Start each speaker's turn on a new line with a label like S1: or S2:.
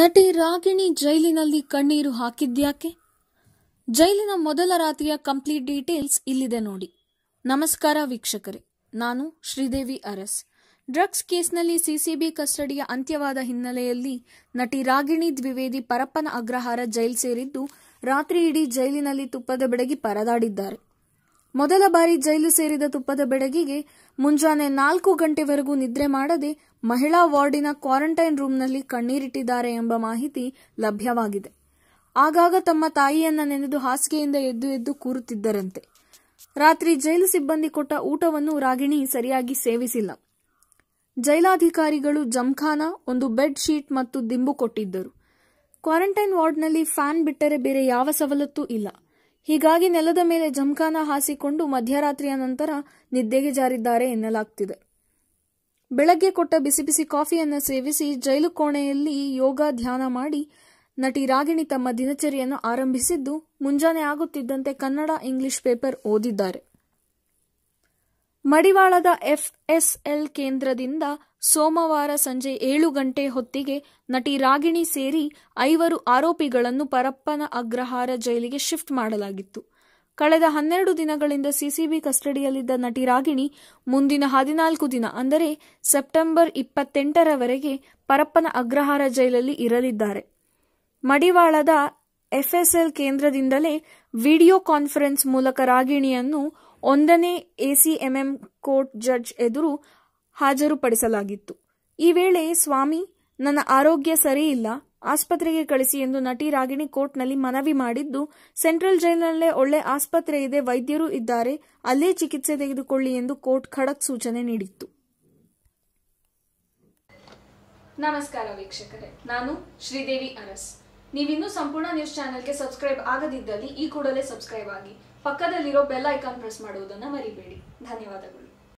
S1: ನಟಿ ರಾಗಿಣಿ ಜೈಲಿನಲ್ಲಿ ಕಣ್ಣೀರು ಹಾಕಿದ್ಯಾಕೆ ಜೈಲಿನ ಮೊದಲ ರಾತ್ರಿಯ ಕಂಪ್ಲೀಟ್ ಡೀಟೇಲ್ಸ್ ಇಲ್ಲಿದೆ ನೋಡಿ ನಮಸ್ಕಾರ ವೀಕ್ಷಕರೇ ನಾನು ಶ್ರೀದೇವಿ ಅರಸ್ ಡ್ರಗ್ಸ್ ಕೇಸ್ನಲ್ಲಿ ಸಿಸಿಬಿ ಕಸ್ಟಡಿಯ ಅಂತ್ಯವಾದ ಹಿನ್ನೆಲೆಯಲ್ಲಿ ನಟಿ ರಾಗಿಣಿ ದ್ವಿವೇದಿ ಪರಪ್ಪನ ಅಗ್ರಹಾರ ಜೈಲ್ ಸೇರಿದ್ದು ರಾತ್ರಿ ಇಡೀ ಜೈಲಿನಲ್ಲಿ ತುಪ್ಪದ ಬೆಡಗಿ ಪರದಾಡಿದ್ದಾರೆ ಮೊದಲ ಬಾರಿ ಜೈಲು ಸೇರಿದ ತುಪ್ಪದ ಬೆಡಗಿಗೆ ಮುಂಜಾನೆ ನಾಲ್ಕು ಗಂಟೆವರೆಗೂ ನಿದ್ರೆ ಮಾಡದೆ ಮಹಿಳಾ ವಾರ್ಡಿನ ಕ್ವಾರಂಟೈನ್ ರೂಮ್ನಲ್ಲಿ ಕಣ್ಣೀರಿಟ್ಟಿದ್ದಾರೆ ಎಂಬ ಮಾಹಿತಿ ಲಭ್ಯವಾಗಿದೆ ಆಗಾಗ ತಮ್ಮ ತಾಯಿಯನ್ನ ನೆನೆದು ಹಾಸಿಗೆಯಿಂದ ಎದ್ದು ಎದ್ದು ಕೂರುತ್ತಿದ್ದರಂತೆ ರಾತ್ರಿ ಜೈಲು ಸಿಬ್ಬಂದಿ ಕೊಟ್ಟ ಊಟವನ್ನು ರಾಗಿಣಿ ಸರಿಯಾಗಿ ಸೇವಿಸಿಲ್ಲ ಜೈಲಾಧಿಕಾರಿಗಳು ಜಮ್ಖಾನಾ ಒಂದು ಬೆಡ್ ಶೀಟ್ ಮತ್ತು ದಿಂಬು ಕೊಟ್ಟಿದ್ದರು ಕ್ವಾರಂಟೈನ್ ವಾರ್ಡ್ನಲ್ಲಿ ಫ್ಯಾನ್ ಬಿಟ್ಟರೆ ಬೇರೆ ಯಾವ ಸವಲತ್ತೂ ಇಲ್ಲ ಹೀಗಾಗಿ ನೆಲದ ಮೇಲೆ ಜಂಖಾನ ಹಾಸಿಕೊಂಡು ಮಧ್ಯರಾತ್ರಿಯ ನಂತರ ನಿದ್ದೆಗೆ ಜಾರಿದ್ದಾರೆ ಎನ್ನಲಾಗ್ತಿದೆ ಬೆಳಗ್ಗೆ ಕೊಟ್ಟ ಬಿಸಿ ಬಿಸಿ ಕಾಫಿಯನ್ನು ಸೇವಿಸಿ ಜೈಲು ಕೋಣೆಯಲ್ಲಿ ಯೋಗ ಧ್ಯಾನ ಮಾಡಿ ನಟಿ ರಾಗಿಣಿ ತಮ್ಮ ದಿನಚರಿಯನ್ನು ಆರಂಭಿಸಿದ್ದು ಮುಂಜಾನೆ ಆಗುತ್ತಿದ್ದಂತೆ ಕನ್ನಡ ಇಂಗ್ಲಿಷ್ ಪೇಪರ್ ಓದಿದ್ದಾರೆ ಮಡಿವಾಳದ ಎಫ್ಎಸ್ಎಲ್ ಕೇಂದ್ರದಿಂದ ಸೋಮವಾರ ಸಂಜೆ ಏಳು ಗಂಟೆ ಹೊತ್ತಿಗೆ ನಟಿ ರಾಗಿಣಿ ಸೇರಿ ಐವರು ಆರೋಪಿಗಳನ್ನು ಪರಪ್ಪನ ಅಗ್ರಹಾರ ಜೈಲಿಗೆ ಶಿಫ್ಟ್ ಮಾಡಲಾಗಿತ್ತು ಕಳೆದ ಹನ್ನೆರಡು ದಿನಗಳಿಂದ ಸಿಸಿಬಿ ಕಸ್ಟಡಿಯಲ್ಲಿದ್ದ ನಟಿ ರಾಗಿಣಿ ಮುಂದಿನ ಹದಿನಾಲ್ಕು ದಿನ ಅಂದರೆ ಸೆಪ್ಟೆಂಬರ್ ಇಪ್ಪತ್ತೆಂಟರವರೆಗೆ ಪರಪ್ಪನ ಅಗ್ರಹಾರ ಜೈಲಲ್ಲಿ ಇರಲಿದ್ದಾರೆ ಮಡಿವಾಳದ ಎಫ್ಎಸ್ಎಲ್ ಕೇಂದ್ರದಿಂದಲೇ ವಿಡಿಯೋ ಕಾನ್ಫರೆನ್ಸ್ ಮೂಲಕ ರಾಗಿಣಿಯನ್ನು ಒಂದನೇ ಎಸಿಎಂಎಂ ಕೋರ್ಟ್ ಜಡ್ಜ್ ಎದುರು ಹಾಜರುಪಡಿಸಲಾಗಿತ್ತು ಈ ವೇಳೆ ಸ್ವಾಮಿ ನನ್ನ ಆರೋಗ್ಯ ಸರಿಯಿಲ್ಲ ಆಸ್ಪತ್ರೆಗೆ ಕಳಿಸಿ ಎಂದು ನಟಿ ರಾಗಿಣಿ ಕೋರ್ಟ್ನಲ್ಲಿ ಮನವಿ ಮಾಡಿದ್ದು ಸೆಂಟ್ರಲ್ ಜೈಲಿನಲ್ಲೇ ಒಳ್ಳೆ ಆಸ್ಪತ್ರೆ ಇದೆ ವೈದ್ಯರು ಇದ್ದಾರೆ ಅಲ್ಲೇ ಚಿಕಿತ್ಸೆ ತೆಗೆದುಕೊಳ್ಳಿ ಎಂದು ಕೋರ್ಟ್ ಖಡಕ್ ಸೂಚನೆ ನೀಡಿತ್ತು ನಮಸ್ಕಾರ ವೀಕ್ಷಕರೇ ನಾನು ಶ್ರೀದೇವಿ ಅರಸ್ ನೀವಿನ್ನೂ ಸಂಪೂರ್ಣ ನ್ಯೂಸ್ ಚಾನೆಲ್ಗೆ ಸಬ್ಸ್ಕ್ರೈಬ್ ಆಗದಿದ್ದಲ್ಲಿ ಈ ಕೂಡಲೇ ಸಬ್ಸ್ಕ್ರೈಬ್ ಆಗಿ ಪಕ್ಕದಲ್ಲಿರೋ ಬೆಲ್ ಐಕಾನ್ ಪ್ರೆಸ್ ಮಾಡುವುದನ್ನು ಮರಿಬೇಡಿ ಧನ್ಯವಾದಗಳು